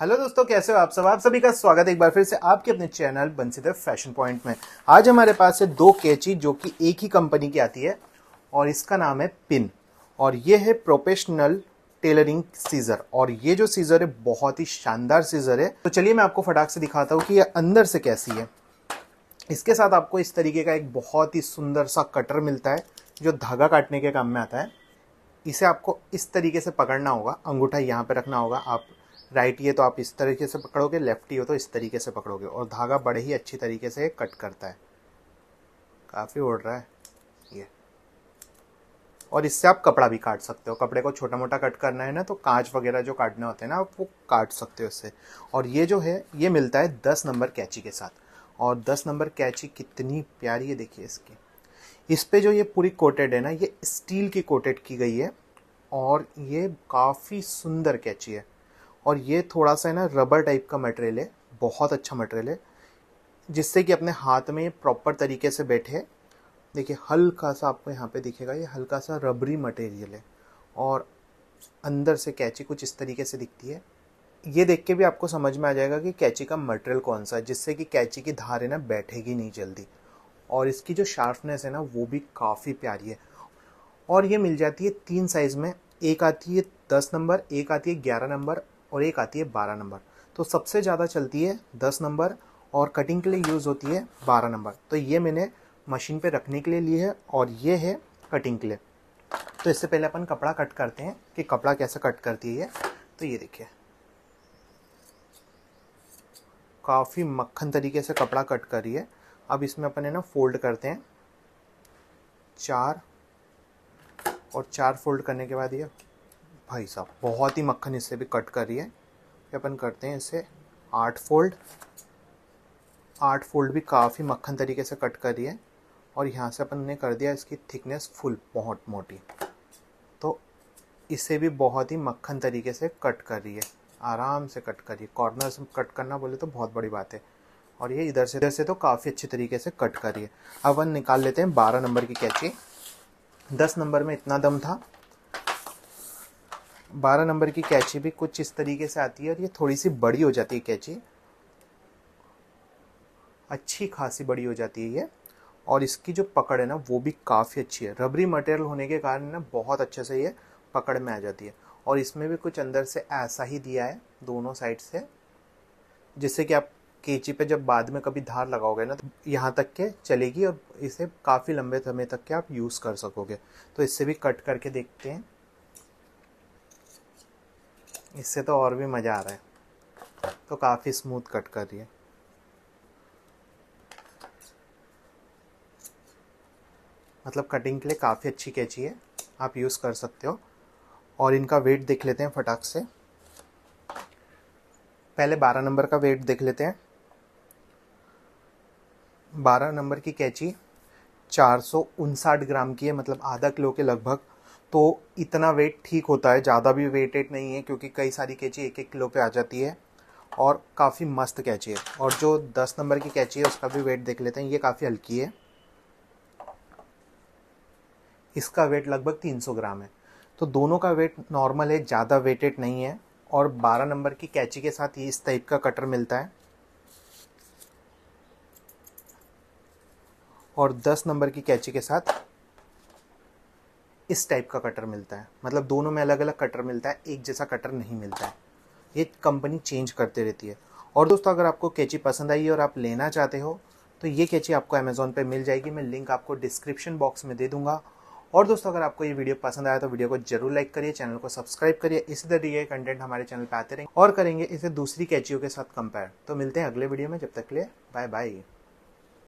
hello दोस्तों कैसे हो आप सब आप सभी का स्वागत है एक बार फिर से आपके अपने चैनल बंसीधर फैशन पॉइंट में आज हमारे पास है दो कैची जो कि एक ही कंपनी की आती है और इसका नाम है पिन और ये है प्रोफेशनल टेलरिंग सीजर और ये जो सीजर है बहुत ही शानदार सीजर है तो चलिए मैं आपको फटाक से दिखाता हूँ कि ये अंदर से कैसी है इसके साथ आपको इस तरीके का एक बहुत ही सुंदर सा कटर मिलता है जो धागा काटने के काम में आता है इसे आपको इस तरीके से पकड़ना होगा अंगूठा यहाँ पर रखना होगा आप राइट ये तो आप इस तरीके से पकड़ोगे लेफ्ट ही हो तो इस तरीके से पकड़ोगे और धागा बड़े ही अच्छी तरीके से कट करता है काफ़ी उड़ रहा है ये और इससे आप कपड़ा भी काट सकते हो कपड़े को छोटा मोटा कट करना है ना तो कांच वगैरह जो काटने होते हैं ना आप वो काट सकते हो इससे और ये जो है ये मिलता है दस नंबर कैची के साथ और दस नंबर कैची कितनी प्यारी है देखिए इसकी इस पर जो ये पूरी कोटेड है ना ये स्टील की कोटेड की गई है और ये काफ़ी सुंदर कैची है और ये थोड़ा सा है ना रबर टाइप का मटेरियल है बहुत अच्छा मटेरियल है जिससे कि अपने हाथ में प्रॉपर तरीके से बैठे देखिए हल्का सा आपको यहाँ पे दिखेगा ये हल्का सा रबरी मटेरियल है और अंदर से कैची कुछ इस तरीके से दिखती है ये देख के भी आपको समझ में आ जाएगा कि कैची का मटेरियल कौन सा है जिससे कि कैची की धार है ना बैठेगी नहीं जल्दी और इसकी जो शार्पनेस है ना वो भी काफ़ी प्यारी है और ये मिल जाती है तीन साइज़ में एक आती है दस नंबर एक आती है ग्यारह नंबर और एक आती है बारह नंबर तो सबसे ज़्यादा चलती है दस नंबर और कटिंग के लिए यूज़ होती है बारह नंबर तो ये मैंने मशीन पे रखने के लिए ली है और ये है कटिंग के लिए तो इससे पहले अपन कपड़ा कट करते हैं कि कपड़ा कैसे कट करती है ये तो ये देखिए काफ़ी मक्खन तरीके से कपड़ा कट रही है अब इसमें अपन है ना फोल्ड करते हैं चार और चार फोल्ड करने के बाद ये भाई साहब बहुत ही मक्खन इससे भी कट करी है अपन करते हैं इसे आठ फोल्ड आठ फोल्ड भी काफ़ी मक्खन तरीके से कट करी है और यहाँ से अपन ने कर दिया इसकी थिकनेस फुल बहुत मोटी तो इसे भी बहुत ही मक्खन तरीके से कट कर रही है आराम से कट करिए कॉर्नर से कट करना बोले तो बहुत बड़ी बात है और ये इधर से इधर से तो काफ़ी अच्छे तरीके से कट करिए अब अपन निकाल लेते हैं बारह नंबर की कैची दस नंबर में इतना दम था बारह नंबर की कैची भी कुछ इस तरीके से आती है और ये थोड़ी सी बड़ी हो जाती है कैची अच्छी खासी बड़ी हो जाती है ये और इसकी जो पकड़ है ना वो भी काफ़ी अच्छी है रबरी मटेरियल होने के कारण ना बहुत अच्छे से ये पकड़ में आ जाती है और इसमें भी कुछ अंदर से ऐसा ही दिया है दोनों साइड से जिससे कि आप कैची पे जब बाद में कभी धार लगाओगे ना तो यहाँ तक के चलेगी और इसे काफ़ी लंबे समय तक के आप यूज़ कर सकोगे तो इससे भी कट करके देखते हैं इससे तो और भी मज़ा आ रहा है तो काफ़ी स्मूथ कट कर रही है मतलब कटिंग के लिए काफ़ी अच्छी कैची है आप यूज़ कर सकते हो और इनका वेट देख लेते हैं फटाक से पहले बारह नंबर का वेट देख लेते हैं बारह नंबर की कैची चार ग्राम की है मतलब आधा किलो के लगभग तो इतना वेट ठीक होता है ज़्यादा भी वेटेड नहीं है क्योंकि कई सारी कैची एक एक किलो पे आ जाती है और काफ़ी मस्त कैची है और जो दस नंबर की कैची है उसका भी वेट देख लेते हैं ये काफ़ी हल्की है इसका वेट लगभग 300 ग्राम है तो दोनों का वेट नॉर्मल है ज़्यादा वेटेड नहीं है और 12 नंबर की कैची के साथ ही इस टाइप का कटर मिलता है और दस नंबर की कैची के साथ इस टाइप का कटर मिलता है मतलब दोनों में अलग अलग कटर मिलता है एक जैसा कटर नहीं मिलता है ये कंपनी चेंज करते रहती है और दोस्तों अगर आपको कैची पसंद आई है और आप लेना चाहते हो तो ये कैची आपको अमेज़ोन पे मिल जाएगी मैं लिंक आपको डिस्क्रिप्शन बॉक्स में दे दूंगा और दोस्तों अगर आपको ये वीडियो पसंद आया तो वीडियो को जरूर लाइक करिए चैनल को सब्सक्राइब करिए इसी तरीके के कंटेंट हमारे चैनल पर आते रहेंगे और करेंगे इसे दूसरी कैचियों के साथ कंपेयर तो मिलते हैं अगले वीडियो में जब तक के लिए बाय बाय